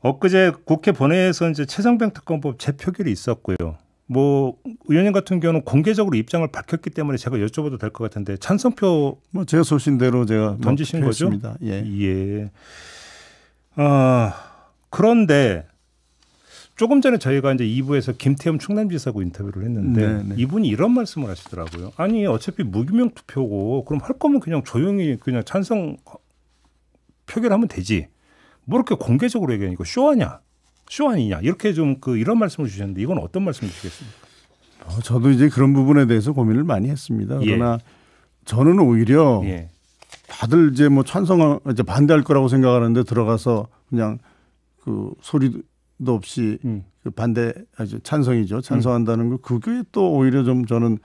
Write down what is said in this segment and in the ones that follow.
엊그제 국회 본회의에서 이제 최상병 특검법 재표결이 있었고요. 뭐 의원님 같은 경우는 공개적으로 입장을 밝혔기 때문에 제가 여쭤봐도 될 것 같은데 찬성표 뭐제 소신대로 제가 뭐 던지신 거죠? 예. 예. 아 그런데 조금 전에 저희가 이제 2부에서 김태현 충남지사하고 인터뷰를 했는데 네네. 네. 이분이 이런 말씀을 하시더라고요. 아니 어차피 무기명 투표고 그럼 할 거면 그냥 조용히 그냥 찬성 표결하면 되지. 뭐 이렇게 공개적으로 얘기하니 까 쇼하냐? 쇼하니냐 이렇게 좀 그 이런 말씀을 주셨는데 이건 어떤 말씀 을 주시겠습니까? 어, 저도 이제 그런 부분에 대해서 고민을 많이 했습니다. 예. 그러나 예. 저는 오히려 예. 다들 이제 뭐 찬성 이제 반대할 거라고 생각하는데 들어가서 그냥 그 소리도 없이 음. 그 반대 아, 찬성이죠 찬성한다는 거 그게 또 오히려 좀 저는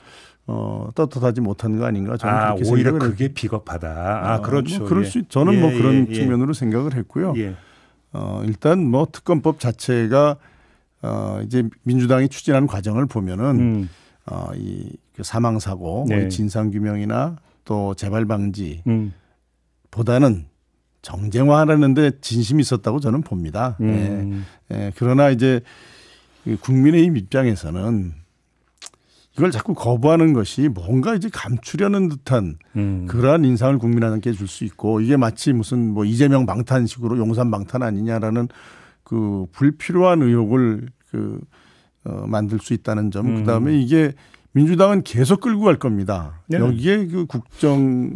어, 떳떳하지 못한 거 아닌가 저는 아, 그렇게 오히려 그게 비겁하다. 아, 아, 그렇죠. 뭐 그럴 예. 수 저는 뭐 예, 뭐 그런 예, 예, 측면으로 생각을 했고요. 예. 어, 일단 뭐 특검법 자체가 어, 이제 민주당이 추진하는 과정을 보면은 음. 어, 이 그 사망 사고, 뭐 네. 진상 규명이나 또 재발 방지 음. 보다는 정쟁화하는데 진심이 있었다고 저는 봅니다. 음. 예. 예. 그러나 이제 국민의 입장에서는 이걸 자꾸 거부하는 것이 뭔가 이제 감추려는 듯한 음. 그러한 인상을 국민한테 줄 수 있고 이게 마치 무슨 뭐 이재명 방탄식으로 용산 방탄 아니냐라는 그 불필요한 의혹을 그 어, 만들 수 있다는 점. 음. 그다음에 이게 민주당은 계속 끌고 갈 겁니다. 네. 여기에 그 국정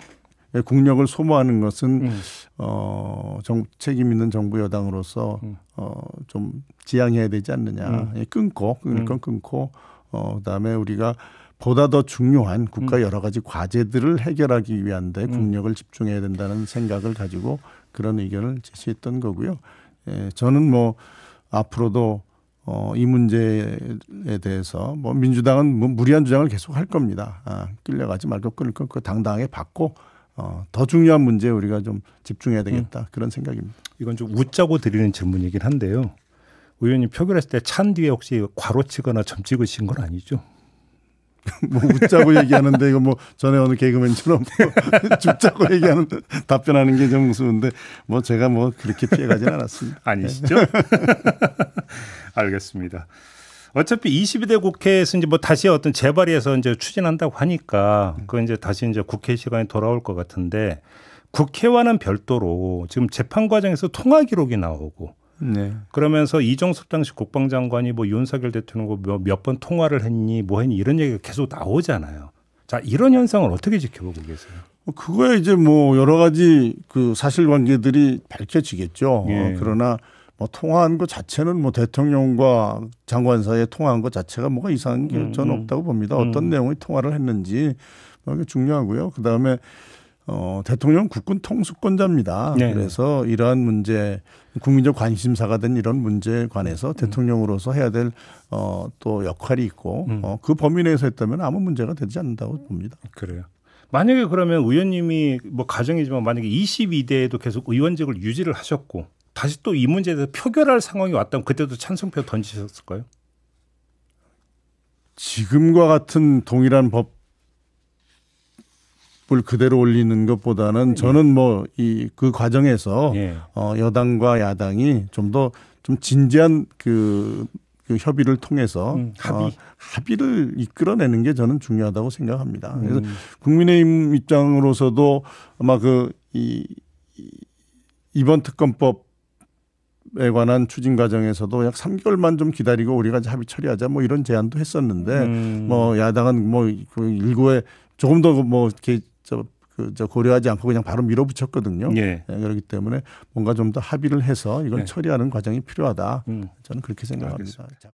국력을 소모하는 것은 음. 어, 정, 책임 있는 정부 여당으로서 음. 어, 좀 지양해야 되지 않느냐. 음. 예, 끊고 끊을 음. 건 끊고 어, 그다음에 우리가 보다 더 중요한 국가 음. 여러 가지 과제들을 해결하기 위한데 음. 국력을 집중해야 된다는 생각을 가지고 그런 의견을 제시했던 거고요. 예, 저는 뭐 앞으로도 어, 이 문제에 대해서 뭐 민주당은 뭐 무리한 주장을 계속 할 겁니다. 아, 끌려가지 말고 끌고그 당당하게 받고 어, 더 중요한 문제에 우리가 좀 집중해야 음. 되겠다 음. 그런 생각입니다. 이건 좀 웃자고 드리는 질문이긴 한데요. 의원님 표결했을 때 찬 뒤에 혹시 괄호 치거나 점 찍으신 건 아니죠? 뭐 웃자고 얘기하는데 이거 뭐 전에 어느 개그맨처럼 뭐 죽자고 얘기하는 답변하는 게좀 우스운데 뭐 제가 뭐 그렇게 피해가진 않았습니다. 아니시죠? 네. 알겠습니다. 어차피 22대 국회에서 이제 뭐 다시 어떤 재발의해서 이제 추진한다고 하니까 그 이제 다시 이제 국회 시간이 돌아올 것 같은데 국회와는 별도로 지금 재판 과정에서 통화 기록이 나오고 네. 그러면서 이종섭 당시 국방장관이 뭐 윤석열 대통령과 뭐 몇번 통화를 했니 뭐 했니 이런 얘기가 계속 나오잖아요. 자 이런 현상을 어떻게 지켜보고 계세요? 뭐 그거에 이제 뭐 여러 가지 그 사실관계들이 밝혀지겠죠. 예. 그러나 뭐 통화한 것 자체는 뭐 대통령과 장관 사이에 통화한 것 자체가 뭐가 이상한 게 음, 저는 음, 없다고 봅니다. 어떤 음. 내용의 통화를 했는지 그게 뭐 중요하고요. 그 다음에 어, 대통령 은 국군 통수권자입니다. 네 그래서 이러한 문제, 국민적 관심사가 된 이런 문제에 관해서 음. 대통령으로서 해야 될 어, 또 역할이 있고 음. 어, 그 범위 내에서 했다면 아무 문제가 되지 않는다고 봅니다. 그래요. 만약에 그러면 의원님이 뭐 가정이지만 만약에 22대에도 계속 의원직을 유지를 하셨고 다시 또 이 문제에 대해서 표결할 상황이 왔다면 그때도 찬성표 던지셨을까요? 지금과 같은 동일한 법불 그대로 올리는 것보다는 네. 저는 뭐 이 그 과정에서 예. 어 여당과 야당이 좀 더좀 좀 진지한 그, 그 협의를 통해서 음, 어, 합의. 어, 합의를 이끌어내는 게 저는 중요하다고 생각합니다. 음. 그래서 국민의힘 입장으로서도 아마 그이 이번 특검법 에 관한 추진 과정에서도 약 3개월만 좀 기다리고 우리가 합의 처리하자 뭐 이런 제안도 했었는데 음. 뭐 야당은 뭐일구에 그 조금 더 뭐 이렇게 저, 그, 저 고려하지 않고 그냥 바로 밀어붙였거든요. 예. 네, 그렇기 때문에 뭔가 좀 더 합의를 해서 이걸 네. 예. 처리하는 과정이 필요하다. 음. 저는 그렇게 생각합니다. 알겠습니다.